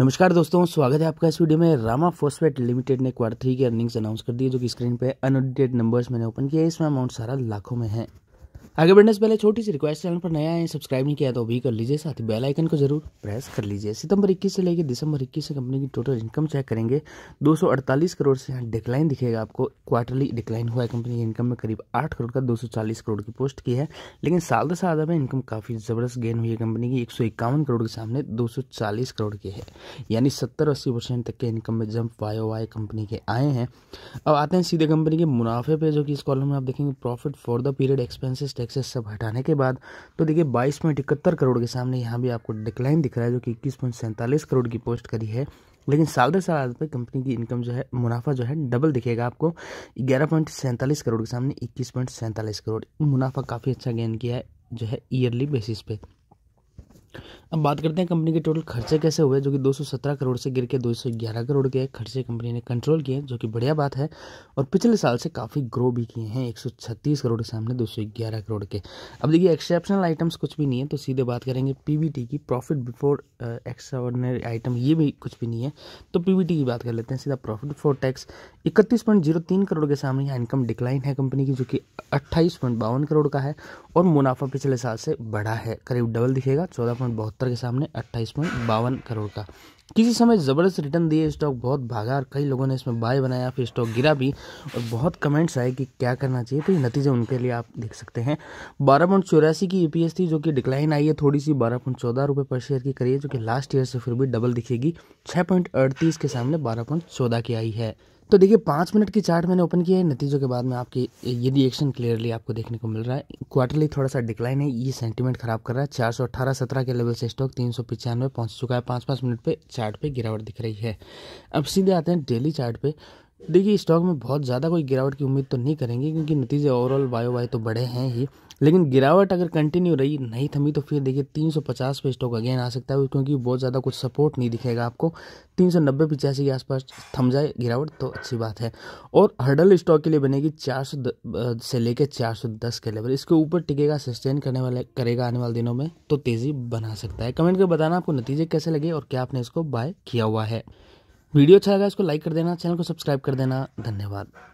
नमस्कार दोस्तों स्वागत है आपका इस वीडियो में रामा फोस्फेट लिमिटेड ने क्वार्टर थ्री की अर्निंग्स अनाउंस कर दी है जो कि स्क्रीन पे अनऑडिटेड नंबर्स मैंने ओपन है इसमें अमाउंट सारा लाखों में है आगे बढ़ने से पहले छोटी सी रिक्वेस्ट चैनल पर नया है सब्सक्राइब नहीं किया तो अभी कर लीजिए साथ ही बेल आइकन को जरूर प्रेस कर लीजिए सितंबर 21 से लेकर दिसंबर 21 से कंपनी की टोटल इनकम चेक करेंगे 248 करोड़ से यहाँ डिक्लाइन दिखेगा आपको क्वार्टरली डिक्लाइन हुआ है कंपनी की इनकम में करीब आठ करोड़ का दो करोड़ की पोस्ट की है लेकिन साल दस साल में इनकम काफ़ी ज़बरदस्त गेन हुई है कंपनी की एक करोड़ के सामने दो करोड़ की है यानी सत्तर अस्सी तक के इनकम में जम्प वायो वाई कंपनी के आए हैं अब आते हैं सीधे कंपनी के मुनाफे पर जो कि इस कॉलम में आप देखेंगे profit for the period expenses taxes सब हटाने के बाद तो देखिए बाईस पॉइंट इकहत्तर करोड़ के सामने यहाँ भी आपको डिक्लाइन दिख रहा है जो कि इक्कीस पॉइंट सैंतालीस करोड़ की पोस्ट करी है लेकिन साल दर साल आधार पर कंपनी की इनकम जो है मुनाफा जो है डबल दिखेगा आपको ग्यारह पॉइंट सैंतालीस करोड़ के सामने इक्कीस पॉइंट सैंतालीस करोड़ मुनाफा काफ़ी अच्छा गेन किया है जो है ईयरली बेसिस पे अब बात करते हैं कंपनी के टोटल खर्चे कैसे हुए जो कि 217 करोड़ से गिर के 211 करोड़ के खर्चे कंपनी ने कंट्रोल किए जो कि बढ़िया बात है और पिछले साल से काफ़ी ग्रो भी किए हैं 136 करोड़ के सामने 211 करोड़ के अब देखिए एक्सेप्शनल आइटम्स कुछ भी नहीं है तो सीधे बात करेंगे पी की प्रॉफिट बिफोर एक्स्ट्राऑर्डनरी आइटम ये भी कुछ भी नहीं है तो पी की बात कर लेते हैं सीधा प्रॉफिट बिफोर टैक्स इकतीस करोड़ के सामने यहाँ इनकम डिक्लाइन है कंपनी की जो कि अट्ठाईस करोड़ का है और मुनाफा पिछले साल से बढ़ा है करीब डबल दिखेगा चौदह के सामने अट्ठाईस पॉइंट बावन करोड़ का किसी समय ज़बरदस्त रिटर्न दिए स्टॉक बहुत भागा और कई लोगों ने इसमें बाय बनाया फिर स्टॉक गिरा भी और बहुत कमेंट्स आए कि क्या करना चाहिए तो ये नतीजे उनके लिए आप देख सकते हैं बारह पॉइंट चौरासी की ई e थी जो कि डिक्लाइन आई है थोड़ी सी बारह पॉइंट चौदह रुपये पर शेयर की करिए जो कि लास्ट ईयर से फिर भी डबल दिखेगी छः पॉइंट अड़तीस के सामने बारह पॉइंट चौदह की आई है तो देखिए पाँच मिनट की चार्ट मैंने ओपन किया है नतीजों के बाद में आपके ये रिएक्शन क्लियरली आपको देखने को मिल रहा है क्वार्टरली थोड़ा सा डिक्लाइन है ये सेंटीमेंट खराब कर रहा है चार सौ अट्ठारह सत्रह के लेवल से स्टॉक तीन सौ पचानवे पहुंच चुका है पाँच पाँच मिनट पे चार चार्ट पे गिरावट दिख रही है अब सीधे आते हैं डेली चार्ट पे देखिए स्टॉक में बहुत ज़्यादा कोई गिरावट की उम्मीद तो नहीं करेंगे क्योंकि नतीजे ओवरऑल बायो बाय तो बढ़े हैं ही लेकिन गिरावट अगर कंटिन्यू रही नहीं थमी तो फिर देखिए 350 पे स्टॉक अगेन आ सकता है क्योंकि बहुत ज़्यादा कुछ सपोर्ट नहीं दिखेगा आपको तीन सौ नब्बे पिचासी के आसपास थम जाए गिरावट तो अच्छी बात है और हर्डल स्टॉक के लिए बनेगी चार सौ से लेकर चार सौ दस के लेवल इसके ऊपर टिकेगा सस्टेन करने वाले करेगा आने वाले दिनों में तो तेज़ी बना सकता है कमेंट कर बताना आपको नतीजे कैसे लगे और क्या आपने इसको बाय किया हुआ है वीडियो अच्छा लगा इसको लाइक कर देना चैनल को सब्सक्राइब कर देना धन्यवाद